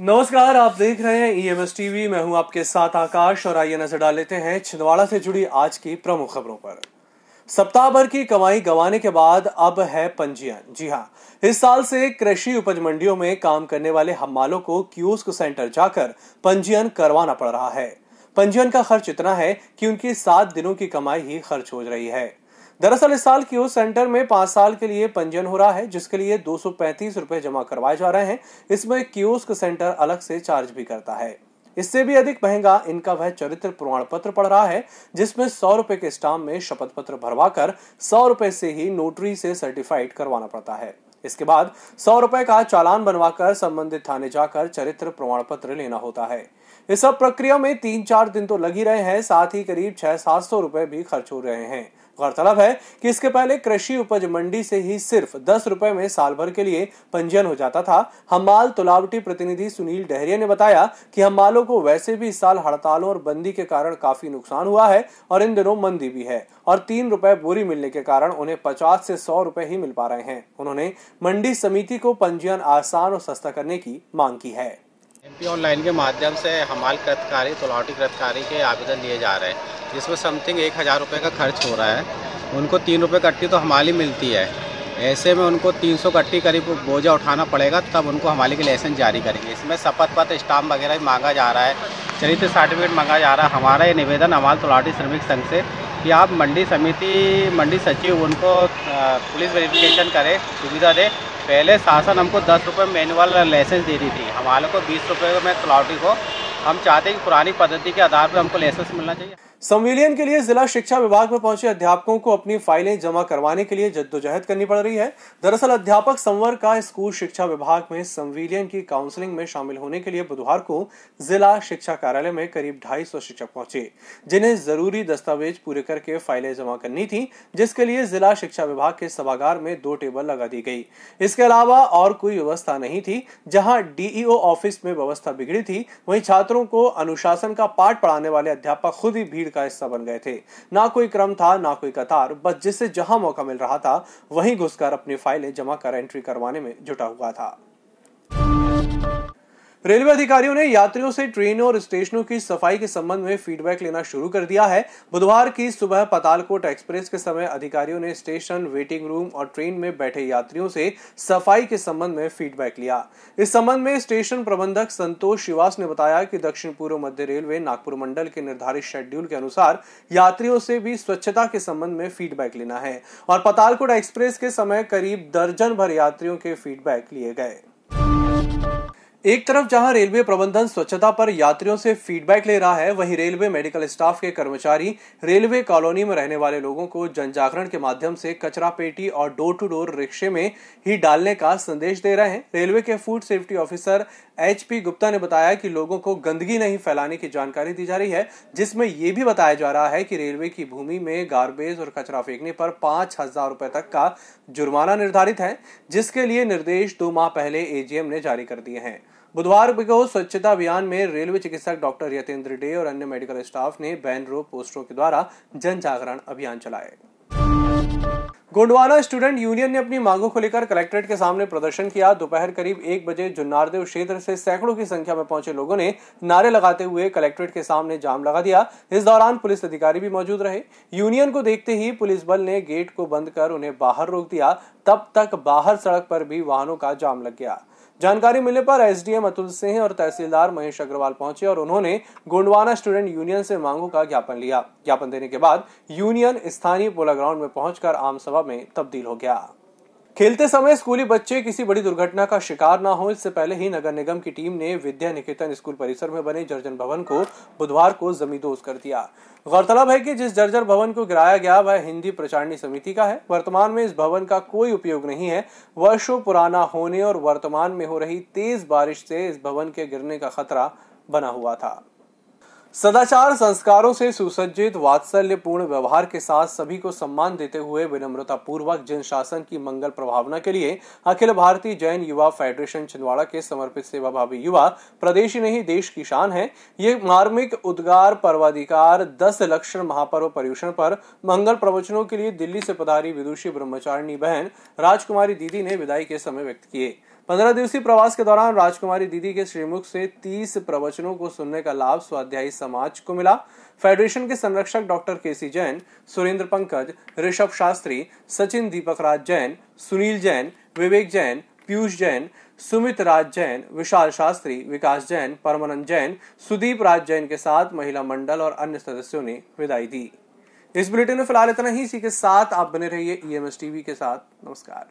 नमस्कार आप देख रहे हैं ई एम एस टीवी मैं हूं आपके साथ आकाश और आइए नजर डाल लेते हैं छिंदवाड़ा से जुड़ी आज की प्रमुख खबरों पर सप्ताह भर की कमाई गंवाने के बाद अब है पंजीयन जी हाँ इस साल से कृषि उपज मंडियों में काम करने वाले हमालों को क्यूस्क सेंटर जाकर पंजीयन करवाना पड़ रहा है पंजीयन का खर्च इतना है कि उनकी सात दिनों की कमाई ही खर्च हो रही है दरअसल इस साल क्यू सेंटर में पांच साल के लिए पंजीयन हो रहा है जिसके लिए दो रुपए जमा करवाए जा रहे हैं इसमें क्यूस्क सेंटर अलग से चार्ज भी करता है इससे भी अधिक महंगा इनका वह चरित्र प्रमाण पत्र पड़ रहा है जिसमें सौ रुपए के स्टाम में शपथ पत्र भरवा कर सौ रुपए से ही नोटरी से सर्टिफाइड करवाना पड़ता है इसके बाद सौ रुपए का चालान बनवाकर संबंधित थाने जाकर चरित्र प्रमाण पत्र लेना होता है इस सब प्रक्रिया में तीन चार दिन तो लग ही रहे हैं साथ ही करीब छह सात सौ रूपए भी खर्च हो रहे हैं गौरतलब है कि इसके पहले कृषि उपज मंडी से ही सिर्फ दस रूपए में साल भर के लिए पंजीयन हो जाता था हमाल तुलावटी प्रतिनिधि सुनील डहरिया ने बताया कि हमालों को वैसे भी इस साल हड़तालों और बंदी के कारण काफी नुकसान हुआ है और इन दिनों मंदी भी है और तीन रूपए बोरी मिलने के कारण उन्हें पचास से सौ रूपए ही मिल पा रहे हैं उन्होंने मंडी समिति को पंजीयन आसान और सस्ता करने की मांग की है एमपी ऑनलाइन के माध्यम से हमाल कृतकारी तोलाटी कृतकारी के आवेदन लिए जा रहे हैं जिसमें समथिंग एक हज़ार रुपये का खर्च हो रहा है उनको तीन रुपये कट्टी तो हमाली मिलती है ऐसे में उनको तीन सौ कट्टी करीब बोझा उठाना पड़ेगा तब उनको हमाली के लाइसेंस जारी करेंगे इसमें शपथ पत्र स्टाम्प वगैरह भी मांगा जा रहा है चरित्र सर्टिफिकेट मांगा जा रहा है हमारा ये निवेदन हमाल तोलाटी श्रमिक संघ से कि आप मंडी समिति मंडी सचिव उनको पुलिस वेरिफिकेशन करें सुविधा दें पहले शासन हमको दस रुपये मैनुअल लाइसेंस दे रही थी हमारे को बीस रुपये में क्लाउटी को हम चाहते हैं कि पुरानी पद्धति के आधार पर हमको लाइसेंस मिलना चाहिए संविलियन के लिए जिला शिक्षा विभाग में पहुंचे अध्यापकों को अपनी फाइलें जमा करवाने के लिए जद्दोजहद करनी पड़ रही है दरअसल अध्यापक संवर का स्कूल शिक्षा विभाग में संविलियन की काउंसलिंग में शामिल होने के लिए बुधवार को जिला शिक्षा कार्यालय में करीब ढाई सौ शिक्षक पहुंचे जिन्हें जरूरी दस्तावेज पूरे करके फाइलें जमा करनी थी जिसके लिए जिला शिक्षा विभाग के सभागार में दो टेबल लगा दी गई इसके अलावा और कोई व्यवस्था नहीं थी जहाँ डीईओ ऑफिस में व्यवस्था बिगड़ी थी वही छात्रों को अनुशासन का पाठ पढ़ाने वाले अध्यापक खुद ही भीड़ का हिस्सा बन गए थे ना कोई क्रम था ना कोई कतार बस जिससे जहां मौका मिल रहा था वहीं घुसकर अपनी फाइलें जमा कर एंट्री करवाने में जुटा हुआ था रेलवे अधिकारियों ने यात्रियों से ट्रेनों और स्टेशनों की सफाई के संबंध में फीडबैक लेना शुरू कर दिया है बुधवार की सुबह पतालकोट एक्सप्रेस के समय अधिकारियों ने स्टेशन वेटिंग रूम और ट्रेन में बैठे यात्रियों से सफाई के संबंध में फीडबैक लिया इस संबंध में स्टेशन प्रबंधक संतोष श्रीवास ने बताया कि दक्षिण पूर्व मध्य रेलवे नागपुर मंडल के निर्धारित शेड्यूल के अनुसार यात्रियों से भी स्वच्छता के संबंध में फीडबैक लेना है और पतालकोट एक्सप्रेस के समय करीब दर्जन भर यात्रियों के फीडबैक लिए गए एक तरफ जहां रेलवे प्रबंधन स्वच्छता पर यात्रियों से फीडबैक ले रहा है वहीं रेलवे मेडिकल स्टाफ के कर्मचारी रेलवे कॉलोनी में रहने वाले लोगों को जन जागरण के माध्यम से कचरा पेटी और डोर टू डोर रिक्शे में ही डालने का संदेश दे रहे हैं रेलवे के food safety officer H P Gupta ने बताया कि लोगों को गंदगी नहीं फैलाने की जानकारी दी जा रही है जिसमें यह भी बताया जा रहा है कि रेलवे की भूमि में गार्बेज और कचरा फेंकने पर पांच हजार रुपए तक का जुर्माना निर्धारित है जिसके लिए निर्देश दो माह पहले एजीएम ने जारी कर दिए हैं बुधवार को स्वच्छता अभियान में रेलवे चिकित्सक डॉक्टर यतेंद्र डे और अन्य मेडिकल स्टाफ ने बैनरो पोस्टरों के द्वारा जन जागरण अभियान चलाया गोंडवाना स्टूडेंट यूनियन ने अपनी मांगों को लेकर कलेक्ट्रेट के सामने प्रदर्शन किया दोपहर करीब एक बजे जुन्नारदेव क्षेत्र से सैकड़ों की संख्या में पहुंचे लोगों ने नारे लगाते हुए कलेक्ट्रेट के सामने जाम लगा दिया इस दौरान पुलिस अधिकारी भी मौजूद रहे यूनियन को देखते ही पुलिस बल ने गेट को बंद कर उन्हें बाहर रोक दिया तब तक बाहर सड़क पर भी वाहनों का जाम लग गया जानकारी मिलने पर एसडीएम अतुल सिंह और तहसीलदार महेश अग्रवाल पहुंचे और उन्होंने गोंडवाना स्टूडेंट यूनियन से मांगों का ज्ञापन लिया ज्ञापन देने के बाद यूनियन स्थानीय पोला ग्राउंड में पहुंचकर आम सभा में तब्दील हो गया खेलते समय स्कूली बच्चे किसी बड़ी दुर्घटना का शिकार ना हो इससे पहले ही नगर निगम की टीम ने विद्या निकेतन स्कूल परिसर में बने जर्जर भवन को बुधवार को जमींदोज कर दिया गौरतलब है कि जिस जर्जर भवन को गिराया गया वह हिंदी प्रचारणी समिति का है वर्तमान में इस भवन का कोई उपयोग नहीं है वर्षो पुराना होने और वर्तमान में हो रही तेज बारिश से इस भवन के गिरने का खतरा बना हुआ था सदाचार संस्कारों से सुसज्जित वात्सल्यपूर्ण व्यवहार के साथ सभी को सम्मान देते हुए विनम्रता पूर्वक जन शासन की मंगल प्रभावना के लिए अखिल भारतीय जैन युवा फेडरेशन छिंदवाड़ा के समर्पित सेवाभावी युवा प्रदेश नहीं देश की शान है ये मार्मिक उद्गार पर्वाधिकार दस लक्षण महापर्व पर्यूषण पर मंगल प्रवचनों के लिए दिल्ली से पधारी विदुषी ब्रह्मचारिणी बहन राजकुमारी दीदी ने विदाई के समय व्यक्त किए पंद्रह दिवसीय प्रवास के दौरान राजकुमारी दीदी के श्रीमुख से तीस प्रवचनों को सुनने का लाभ स्वाध्यायी समाज को मिला फेडरेशन के संरक्षक डॉक्टर के सी जैन सुरेंद्र पंकज ऋषभ शास्त्री सचिन दीपक राज जैन सुनील जैन विवेक जैन पीयूष जैन सुमित राज जैन विशाल शास्त्री विकास जैन परमानंद जैन सुदीप राज जैन के साथ महिला मंडल और अन्य सदस्यों ने विदाई दी इस बुलेटिन में फिलहाल इतना ही इसी के साथ आप बने रहिए ईएमएस e टीवी के साथ नमस्कार